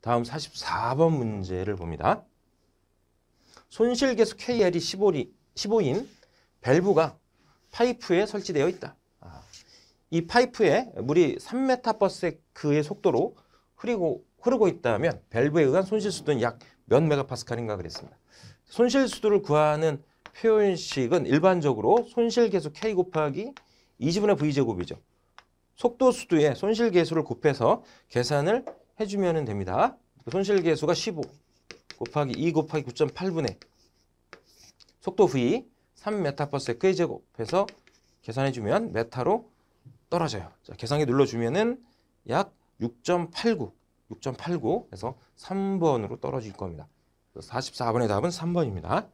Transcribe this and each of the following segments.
다음 44번 문제를 봅니다. 손실계수 KL이 1 5인 밸브가 파이프에 설치되어 있다. 아, 이 파이프에 물이 3m p e 의 속도로 흐르고, 흐르고 있다면 밸브에 의한 손실 수도는 약 몇 메가파스칼인가 그랬습니다. 손실 수도를 구하는 표현식은 일반적으로 손실 계수 k 곱하기 2지분의 v제곱이죠. 속도 수도에 손실 계수를 곱해서 계산을 해주면 됩니다. 손실계수가 15 곱하기 2 곱하기 9.8분의 속도 v 3메타퍼의 제곱해서 계산해주면 메타로 떨어져요. 자, 계산기 눌러주면약 6.89, 6.89 해서 3번으로 떨어질 겁니다. 44번의 답은 3번입니다.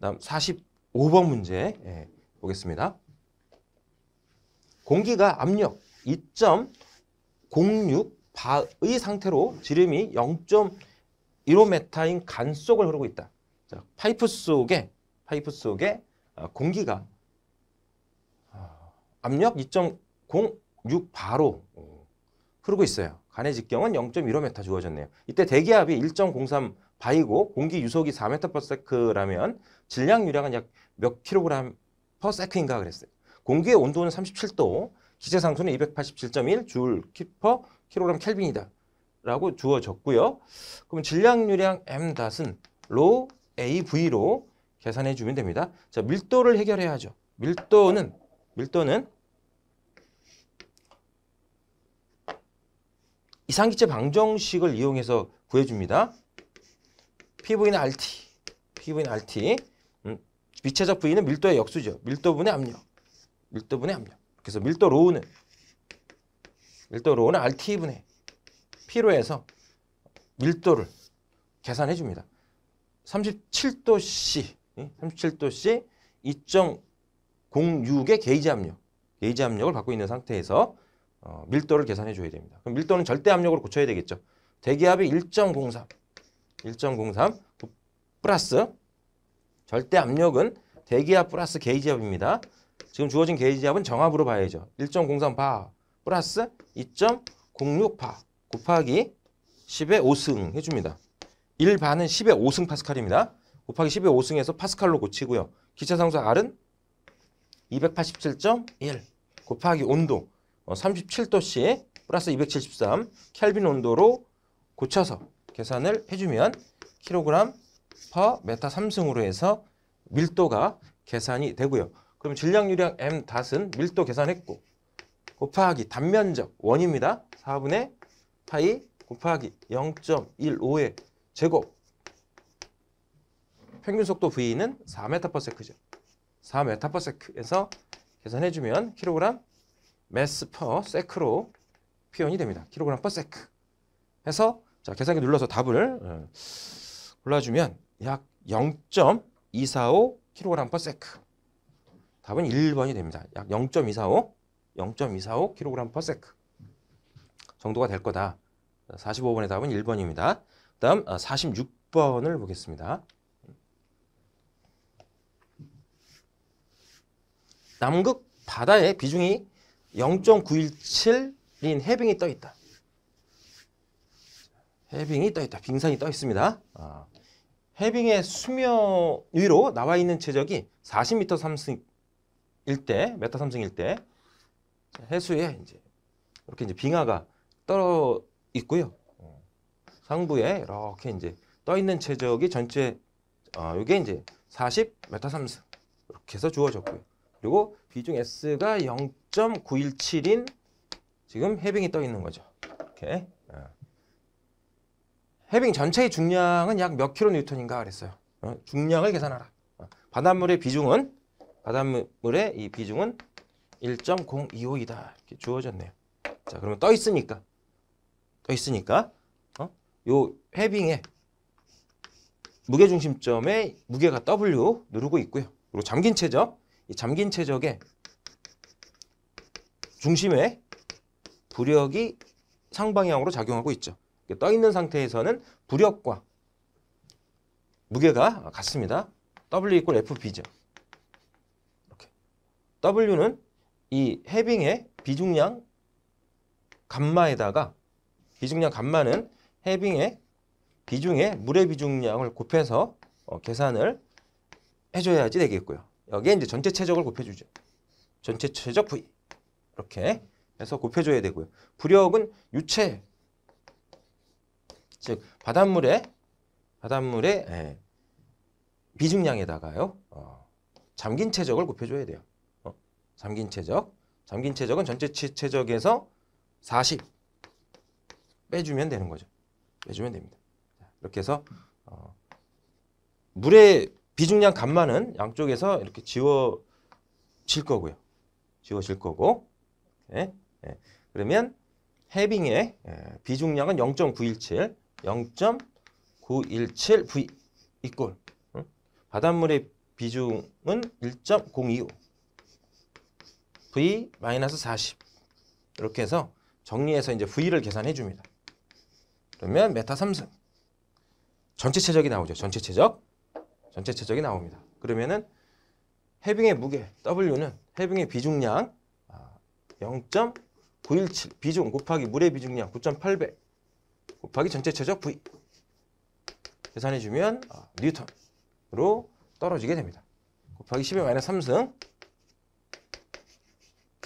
다음 45번 문제 예, 보겠습니다. 공기가 압력 2.06 바의 상태로 지름이 0.15m인 간 속을 흐르고 있다. 자, 파이프 속에 파이프 속에 아, 공기가 아, 압력 2.06바로 어, 흐르고 있어요. 간의 직경은 0.15m 주어졌네요. 이때 대기압이 1.03 바이고 공기 유속이 4m s 라면 질량 유량은 약몇 킬로그램 per 인가 그랬어요. 공기의 온도는 37도, 기체 상수는 287.1줄 키퍼 킬로그램 켈빈이다. 라고 주어졌고요. 그럼 질량유량 M닷은 로 AV로 계산해 주면 됩니다. 자, 밀도를 해결해야죠. 밀도는 밀도는 이상기체 방정식을 이용해서 구해줍니다. PV는 RT, PV는 RT. 음, 미체적부위는 밀도의 역수죠. 밀도분의 압력, 밀도분의 압력. 그래서 밀도 로우는 밀도 로는 RT분의 P로 해서 밀도를 계산해 줍니다. 3 7도씨3 7도씨 2.06의 게이지 압력, 게이지 압력을 받고 있는 상태에서 어, 밀도를 계산해 줘야 됩니다. 그럼 밀도는 절대 압력으로 고쳐야 되겠죠. 대기압이 1.03, 1.03 플러스 절대 압력은 대기압 플러스 게이지압입니다. 지금 주어진 게이지압은 정압으로 봐야죠. 1.03 바. 플러스 2.06파 곱하기 10의 5승 해줍니다. 1반은 10의 5승 파스칼입니다. 곱하기 10의 5승에서 파스칼로 고치고요. 기차상수 R은 287.1 곱하기 온도 37도씨 어, 플러스 273 켈빈 온도로 고쳐서 계산을 해주면 킬로그램 퍼 메타 3승으로 해서 밀도가 계산이 되고요. 그럼 질량 유량 M 닷은 밀도 계산했고 곱하기 단면적 원입니다 4분의 파이 곱하기 0.15의 제곱 평균 속도 V는 4m/s죠. 4m/s에서 계산해주면 킬로그램 매스 퍼 세크로 표현이 됩니다. 킬로그램 퍼 세크 해서 자 계산기 눌러서 답을 예, 골라주면 약 0.245 킬로그램 퍼 세크 답은 1번이 됩니다. 약0.245 0.245kg/s 정도가 될 거다. 45번의 답은 1번입니다. 다음 46번을 어, 보겠습니다. 남극 바다의 비중이 0.917인 해빙이 떠 있다. 해빙이 떠 있다. 빙산이 떠 있습니다. 아. 해빙의 수면 위로 나와 있는 체적이 40m 3승일 때, 메타 3승일 때 해수에 이제 이렇게 이제 빙하가 떨어 있고요. 상부에 이렇게 이제 떠 있는 체적이 전체 어, 이게 이제 40m3승 이렇게 해서 주어졌고요. 그리고 비중 S가 0.917인 지금 해빙이 떠 있는 거죠. 이렇게 어. 해빙 전체의 중량은 약 몇 킬로 뉴턴인가 그랬어요. 어, 중량을 계산하라. 어, 바닷물의 비중은 바닷물의 이 비중은 1.025이다. 이렇게 주어졌네요. 자, 그러면 떠 있으니까 떠 있으니까 어? 요헤빙에 무게 중심점에 무게가 W 누르고 있고요. 그리고 잠긴 체적. 이 잠긴 체적에 중심에 부력이 상방향으로 작용하고 있죠. 떠 있는 상태에서는 부력과 무게가 같습니다. W 이꼴 FB죠. 이렇게. W는 이 해빙의 비중량 감마에다가 비중량 감마는 해빙의 비중에 물의 비중량을 곱해서 어, 계산을 해줘야지 되겠고요. 여기에 이제 전체 체적을 곱해주죠. 전체 체적 V 이렇게 해서 곱해줘야 되고요. 부력은 유체 즉 바닷물의 바닷물의 예, 비중량에다가요 어, 잠긴 체적을 곱해줘야 돼요. 잠긴 체적 잠긴 최적은 전체 체적에서40 빼주면 되는 거죠. 빼주면 됩니다. 이렇게 해서 어, 물의 비중량 간만은 양쪽에서 이렇게 지워질 거고요. 지워질 거고 예, 예. 그러면 해빙의 예, 비중량은 0.917 0.917 V 이꼴 응? 바닷물의 비중은 1.025 V-40 이렇게 해서 정리해서 이제 V를 계산해 줍니다. 그러면 메타 3승 전체 체적이 나오죠. 전체 체적 전체 체적이 나옵니다. 그러면은 해빙의 무게 W는 해빙의 비중량 0.917 아, 비중 곱하기 물의 비중량 9.8배 곱하기 전체 체적 V 계산해 주면 아, 뉴턴으로 떨어지게 됩니다. 곱하기 10의 마이너스 3승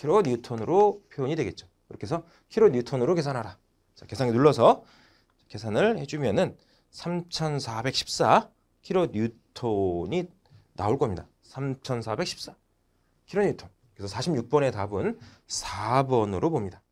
킬로뉴턴으로 표현이 되겠죠. 이렇게 해서 킬로뉴턴으로 계산하라. 자, 계산기 눌러서 계산을 해주면은 3,414 킬로뉴턴이 나올 겁니다. 3,414 킬로뉴턴. 그래서 46번의 답은 4번으로 봅니다.